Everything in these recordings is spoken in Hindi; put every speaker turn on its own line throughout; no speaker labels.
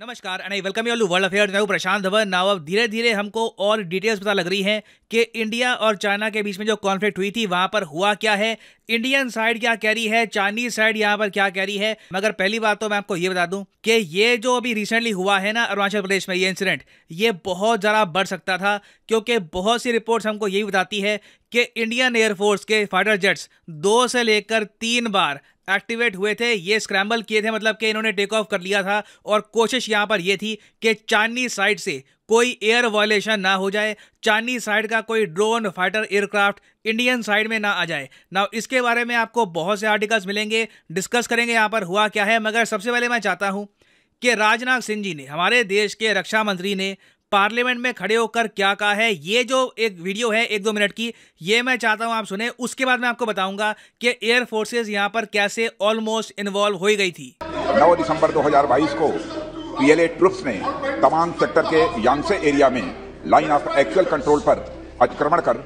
नमस्कार and I welcome you world affair मैं प्रशांत धवन नाउ अब धीरे धीरे हमको और डिटेल्स पता लग रही हैं कि इंडिया और चाइना के बीच में जो कॉन्फ्लिक्ट हुई थी वहां पर हुआ क्या है इंडियन साइड क्या कह रही है चाइनीज साइड यहाँ पर क्या कह रही है मगर पहली बात तो मैं आपको ये बता दूं कि ये जो अभी रिसेंटली हुआ है ना अरुणाचल प्रदेश में ये इंसिडेंट ये बहुत ज़्यादा बढ़ सकता था क्योंकि बहुत सी रिपोर्ट्स हमको यही बताती है कि इंडियन एयरफोर्स के फाइटर जेट्स दो से लेकर तीन बार एक्टिवेट हुए थे ये स्क्रैम्बल किए थे मतलब कि इन्होंने टेक ऑफ कर लिया था और कोशिश यहाँ पर यह थी कि चांदनी साइड से कोई एयर वॉयलेशन ना हो जाए चांदनी साइड का कोई drone fighter aircraft Indian side में ना आ जाए ना इसके बारे में आपको बहुत से आर्टिकल्स मिलेंगे डिस्कस करेंगे यहाँ पर हुआ क्या है मगर सबसे पहले मैं चाहता हूँ कि राजनाथ सिंह जी ने हमारे देश के रक्षा मंत्री ने पार्लियामेंट में खड़े होकर क्या कहा है ये जो एक वीडियो है एक दो मिनट की ये मैं चाहता हूं आप सुने उसके बाद मैं आपको बताऊंगा कि एयर फोर्सेस यहां पर कैसे ऑलमोस्ट इन्वॉल्व हो गई थी
9 दिसंबर 2022 को पीएलए ट्रुप्स ने तमाम सेक्टर के यांगसे एरिया में लाइन ऑफ एक्चुअल कंट्रोल पर अतिक्रमण कर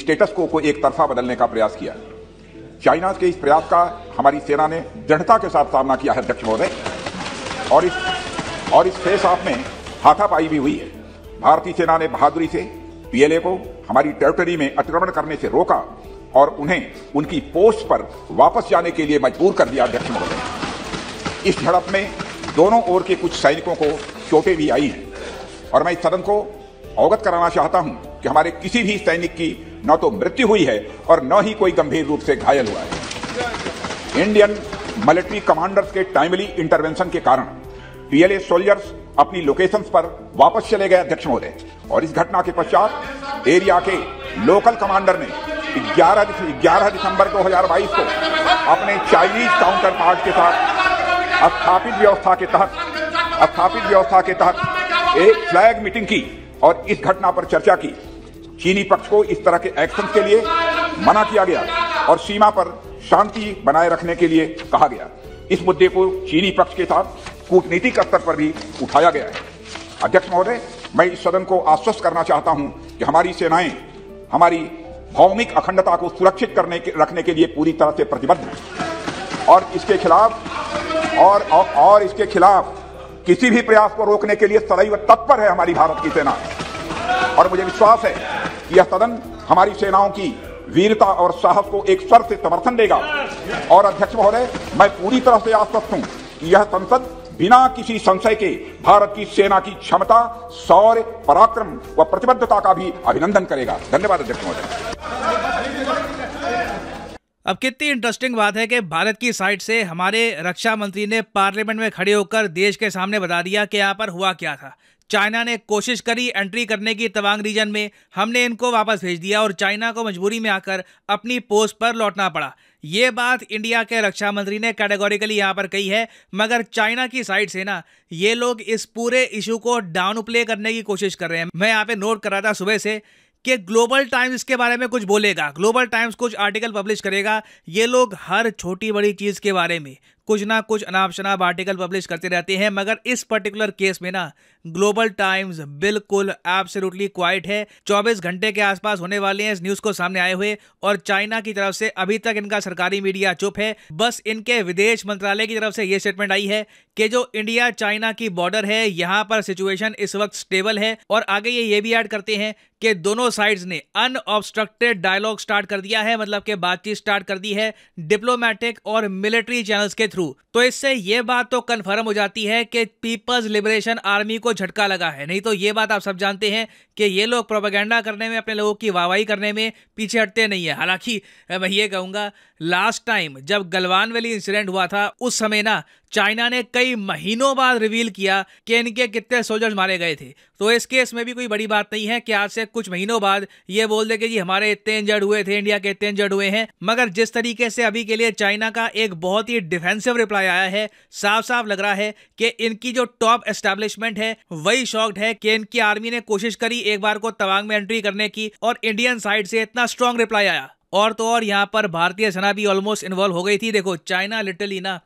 स्टेटस को, को एक तरफा बदलने का प्रयास किया चाइना के इस प्रयास का हमारी सेना ने दृढ़ता के साथ सामना किया है अध्यक्ष महोदय और इस और इस फेस ऑफ में हाथापाई भी हुई है भारतीय सेना ने बहादुरी से पीएलए को हमारी टेरिटरी में अतिक्रमण करने से रोका और उन्हें उनकी पोस्ट पर वापस जाने के लिए मजबूर कर दिया अध्यक्ष महोदय इस झड़प में दोनों ओर के कुछ सैनिकों को चोटें भी आई हैं और मैं इस सदन को अवगत कराना चाहता हूं कि हमारे किसी भी सैनिक की न तो मृत्यु हुई है और न ही कोई गंभीर रूप से घायल हुआ है इंडियन मिलिट्री कमांडर्स के टाइमली इंटरवेंशन के कारण पीएलए सोल्जर्स अपनी लोकेशंस पर वापस चले गए अध्यक्ष महोदय और इस घटना के पश्चात एरिया के लोकल कमांडर ने 11 ग्यारह दिसंबर 2022 को अपने चाइनीज काउंटर पार्ट के साथ स्थापित व्यवस्था के तहत स्थापित व्यवस्था के तहत एक फ्लैग मीटिंग की और इस घटना पर चर्चा की चीनी पक्ष को इस तरह के एक्शन के लिए मना किया गया और सीमा पर शांति बनाए रखने के लिए कहा गया इस मुद्दे को चीनी पक्ष के साथ कूटनीतिक स्तर पर भी उठाया गया है अध्यक्ष महोदय मैं इस सदन को आश्वस्त करना चाहता हूं कि हमारी सेनाएं हमारी भौमिक अखंडता को सुरक्षित करने के रखने के लिए पूरी तरह से प्रतिबद्ध है और इसके खिलाफ और, और, इसके खिलाफ किसी भी प्रयास को रोकने के लिए सदैव तत्पर है हमारी भारत की सेना और मुझे विश्वास है कि यह सदन हमारी सेनाओं की वीरता और साहस को एक स्वर से समर्थन देगा और अध्यक्ष महोदय मैं पूरी तरह से आश्वस्त हूँ कि यह संसद बिना किसी संशय के भारत की सेना की क्षमता शौर्य पराक्रम व प्रतिबद्धता का भी अभिनंदन करेगा धन्यवाद अध्यक्ष महोदय
अब कितनी इंटरेस्टिंग बात है कि भारत की साइड से हमारे रक्षा मंत्री ने पार्लियामेंट में खड़े होकर देश के सामने बता दिया कि यहाँ पर हुआ क्या था चाइना ने कोशिश करी एंट्री करने की तवांग रीजन में हमने इनको वापस भेज दिया और चाइना को मजबूरी में आकर अपनी पोस्ट पर लौटना पड़ा ये बात इंडिया के रक्षा मंत्री ने कैटेगोरिकली यहाँ पर कही है मगर चाइना की साइड से ना ये लोग इस पूरे इशू को डाउन प्ले करने की कोशिश कर रहे हैं मैं यहाँ पे नोट कर रहा था सुबह से कि ग्लोबल टाइम्स इसके बारे में कुछ बोलेगा ग्लोबल टाइम्स कुछ आर्टिकल पब्लिश करेगा ये लोग हर छोटी बड़ी चीज़ के बारे में कुछ ना कुछ अनाप शनाप आर्टिकल पब्लिश करते रहते हैं मगर इस पर्टिकुलर केस में ना ग्लोबल टाइम्स बिल्कुल एब्सोल्युटली क्वाइट है 24 घंटे के आसपास होने वाले हैं इस न्यूज को सामने आए हुए और चाइना की तरफ से अभी तक इनका सरकारी मीडिया चुप है बस इनके विदेश मंत्रालय की तरफ से यह स्टेटमेंट आई है कि जो इंडिया चाइना की बॉर्डर है यहाँ पर सिचुएशन इस वक्त स्टेबल है और आगे ये ये भी ऐड करते हैं कि दोनों साइड्स ने अनऑब्स्ट्रक्टेड डायलॉग स्टार्ट कर दिया है मतलब कि बातचीत स्टार्ट कर दी है डिप्लोमेटिक और मिलिट्री चैनल्स के थ्रू तो इससे ये बात तो कन्फर्म हो जाती है कि पीपल्स लिबरेशन आर्मी को झटका लगा है नहीं तो ये बात आप सब जानते हैं कि ये लोग प्रोपागेंडा करने में अपने लोगों की वाहवाही करने में पीछे हटते नहीं है हालांकि मैं ये कहूँगा लास्ट टाइम जब गलवान वैली इंसिडेंट हुआ था उस समय ना चाइना ने कई महीनों बाद रिवील किया कि इनके कितने सोल्जर्स मारे गए थे तो इस केस में भी कोई बड़ी बात नहीं है कि आज से कुछ महीनों बाद ये बोल दे कि जी हमारे इतने इंजर्ड हुए थे इंडिया के इतने इंजर्ड हुए हैं मगर जिस तरीके से अभी के लिए चाइना का एक बहुत ही डिफेंसिव रिप्लाई आया है साफ साफ लग रहा है कि इनकी जो टॉप एस्टेब्लिशमेंट है वही शॉक्ड है कि इनकी आर्मी ने कोशिश करी एक बार को तवांग में एंट्री करने की और इंडियन साइड से इतना स्ट्रांग रिप्लाई आया और तो और यहाँ पर भारतीय सेना भी ऑलमोस्ट इन्वॉल्व हो गई थी देखो चाइना लिटरली ना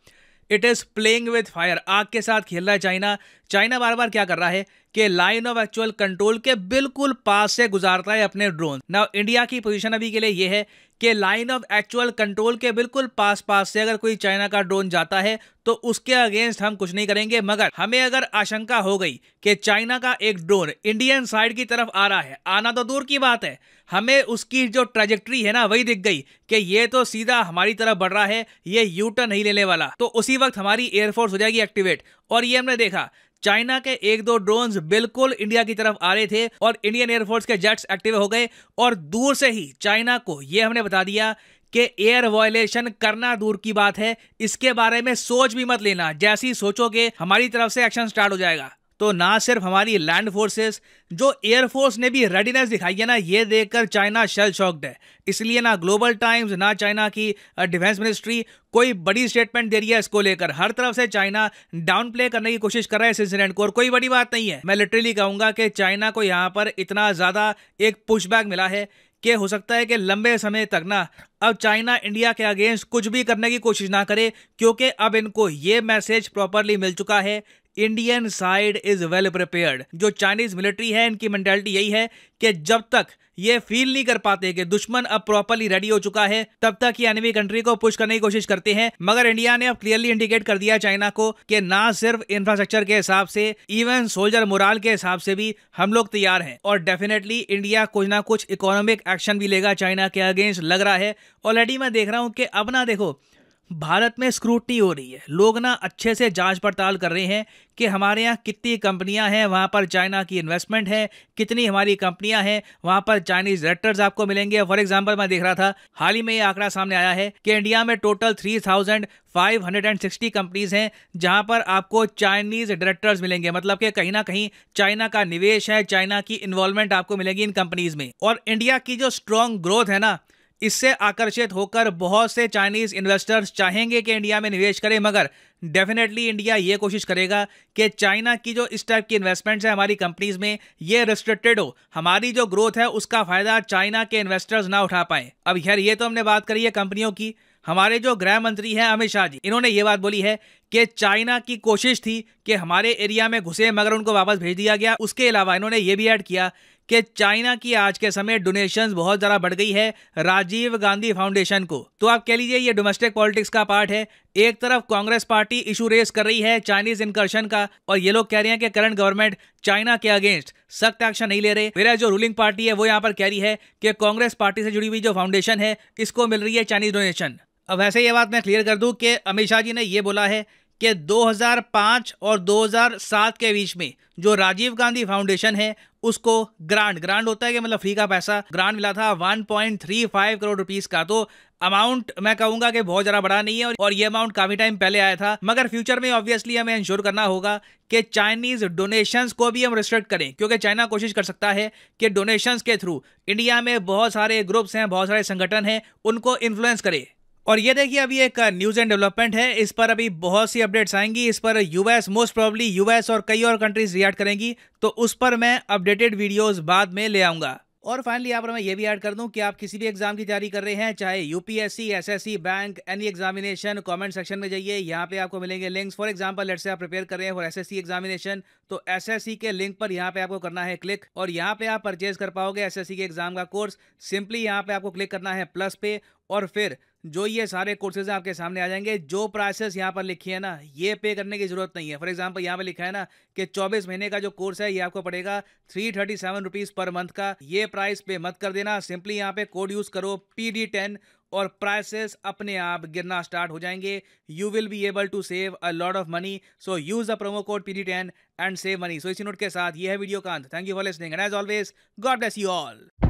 it is playing with fire आग के साथ खेल रहा है चाइना चाइना बार बार क्या कर रहा है के लाइन ऑफ एक्चुअल कंट्रोल के बिल्कुल पास से गुजारता है अपने ड्रोन नाउ इंडिया की पोजीशन अभी के लिए यह है कि लाइन ऑफ एक्चुअल कंट्रोल के बिल्कुल पास पास से अगर कोई चाइना का ड्रोन जाता है तो उसके अगेंस्ट हम कुछ नहीं करेंगे मगर हमें अगर आशंका हो गई कि चाइना का एक ड्रोन इंडियन साइड की तरफ आ रहा है आना तो दूर की बात है हमें उसकी जो ट्रेजेक्ट्री है ना वही दिख गई कि ये तो सीधा हमारी तरफ बढ़ रहा है ये यूटर्न नहीं लेने वाला तो उसी वक्त हमारी एयरफोर्स हो जाएगी एक्टिवेट और ये हमने देखा चाइना के एक दो ड्रोन बिल्कुल इंडिया की तरफ आ रहे थे और इंडियन एयरफोर्स के जेट्स एक्टिव हो गए और दूर से ही चाइना को यह हमने बता दिया कि एयर वायलेशन करना दूर की बात है इसके बारे में सोच भी मत लेना जैसी सोचोगे हमारी तरफ से एक्शन स्टार्ट हो जाएगा तो ना सिर्फ हमारी लैंड फोर्सेस जो एयरफोर्स ने भी रेडीनेस दिखाई है ना ये देखकर चाइना शेल शॉक्ड है इसलिए ना ग्लोबल टाइम्स ना चाइना की डिफेंस मिनिस्ट्री कोई बड़ी स्टेटमेंट दे रही है इसको लेकर हर तरफ से चाइना डाउन प्ले करने की कोशिश कर रहा है इस इंसिडेंट को और कोई बड़ी बात नहीं है मैं लिटरली कहूंगा कि चाइना को यहाँ पर इतना ज़्यादा एक पुशबैक मिला है कि हो सकता है कि लंबे समय तक ना अब चाइना इंडिया के अगेंस्ट कुछ भी करने की कोशिश ना करे क्योंकि अब इनको ये मैसेज प्रॉपरली मिल चुका है Indian side is well prepared जो चाइनीज मिलिट्री है इनकी मेंटेलिटी यही है कि जब तक ये फील नहीं कर पाते कि दुश्मन अब प्रॉपरली रेडी हो चुका है तब तक ये एनिमी कंट्री को पुश करने की कोशिश करते हैं मगर इंडिया ने अब क्लियरली इंडिकेट कर दिया चाइना को कि ना सिर्फ इंफ्रास्ट्रक्चर के हिसाब से इवन सोल्जर मोराल के हिसाब से भी हम लोग तैयार हैं और डेफिनेटली इंडिया कुछ ना कुछ इकोनॉमिक एक्शन भी लेगा चाइना के अगेंस्ट लग रहा है ऑलरेडी मैं देख रहा हूँ कि अब ना देखो भारत में स्क्रूटनी हो रही है लोग ना अच्छे से जांच पड़ताल कर रहे हैं कि हमारे यहाँ कितनी कंपनियां हैं वहाँ पर चाइना की इन्वेस्टमेंट है कितनी हमारी कंपनियां हैं वहाँ पर चाइनीज डायरेक्टर्स आपको मिलेंगे फॉर एग्जाम्पल मैं देख रहा था हाल ही में ये आंकड़ा सामने आया है कि इंडिया में total three thousand five hundred and sixty companies हैं जहाँ पर आपको चाइनीज डायरेक्टर्स मिलेंगे मतलब कि कहीं ना कहीं चाइना का निवेश है चाइना की इन्वॉल्वमेंट आपको मिलेगी इन कंपनीज में और इंडिया की जो स्ट्रॉन्ग ग्रोथ है ना इससे आकर्षित होकर बहुत से चाइनीज़ इन्वेस्टर्स चाहेंगे कि इंडिया में निवेश करें मगर डेफिनेटली इंडिया ये कोशिश करेगा कि चाइना की जो इस टाइप की इन्वेस्टमेंट्स है हमारी कंपनीज में ये रिस्ट्रिक्टेड हो हमारी जो ग्रोथ है उसका फ़ायदा चाइना के इन्वेस्टर्स ना उठा पाए अब यार ये तो हमने बात करी है कंपनियों की हमारे जो गृह मंत्री हैं अमित शाह जी इन्होंने ये बात बोली है कि चाइना की कोशिश थी कि हमारे एरिया में घुसे मगर उनको वापस भेज दिया गया उसके अलावा इन्होंने ये भी ऐड किया कि चाइना की आज के समय डोनेशन बहुत ज़्यादा बढ़ गई है राजीव गांधी फाउंडेशन को तो आप कह लीजिए ये डोमेस्टिक पॉलिटिक्स का पार्ट है एक तरफ कांग्रेस पार्टी इशू रेस कर रही है चाइनीज इनकर्शन का और ये लोग कह रहे हैं कि करंट गवर्नमेंट चाइना के अगेंस्ट सख्त एक्शन नहीं ले रहे मेरा जो रूलिंग पार्टी है वो यहाँ पर कह रही है कि कांग्रेस पार्टी से जुड़ी हुई जो फाउंडेशन है इसको मिल रही है चाइनीज डोनेशन अब वैसे ये बात मैं क्लियर कर दूं कि अमित शाह जी ने ये बोला है कि 2005 और 2007 के बीच में जो राजीव गांधी फाउंडेशन है उसको ग्रांट ग्रांट होता है कि मतलब फ्री का पैसा ग्रांट मिला था 1.35 करोड़ रुपीस का तो अमाउंट मैं कहूंगा कि बहुत ज़्यादा बड़ा नहीं है और ये अमाउंट काफ़ी टाइम पहले आया था मगर फ्यूचर में ऑब्वियसली हमें इंश्योर करना होगा कि चाइनीज़ डोनेशंस को भी हम रिस्ट्रिक्ट करें क्योंकि चाइना कोशिश कर सकता है कि डोनेशंस के थ्रू इंडिया में बहुत सारे ग्रुप्स हैं बहुत सारे संगठन हैं उनको इन्फ्लुएंस करें और ये देखिए अभी एक न्यूज एंड डेवलपमेंट है इस पर अभी बहुत सी अपडेट्स आएंगी इस पर यूएस मोस्ट प्रॉब्ली यूएस और कई और कंट्रीज रिएक्ट करेंगी तो उस पर मैं अपडेटेड वीडियोस बाद में ले आऊंगा और फाइनली यहाँ पर मैं ये भी ऐड कर दूं कि आप किसी भी एग्जाम की तैयारी कर रहे हैं चाहे UPSC SSC bank any examination comment section में जाइए यहाँ पे आपको मिलेंगे links for example let's say आप प्रिपेयर कर रहे हैं फॉर एसएससी एग्जामिनेशन तो एसएससी के लिंक पर यहाँ पे आपको करना है क्लिक और यहाँ पे आप परचेज कर पाओगे एस के एग्जाम का कोर्स सिंपली यहाँ पे आपको क्लिक करना है प्लस पे और फिर जो ये सारे कोर्सेज आपके सामने आ जाएंगे जो प्राइसेस यहाँ पर लिखी है ना ये पे करने की ज़रूरत नहीं है फॉर एग्जांपल यहाँ पर लिखा है ना कि 24 महीने का जो कोर्स है ये आपको पड़ेगा थ्री थर्टी सेवन रुपीज़ पर मंथ का ये प्राइस पे मत कर देना सिंपली यहाँ पे कोड यूज़ करो पी डी टेन और प्राइसेस अपने आप गिरना स्टार्ट हो जाएंगे you will be able to save a lot of money so use the promo code P D ten and save money so इसी नोट के साथ ये है वीडियो अंत thank you for listening and as always God bless you all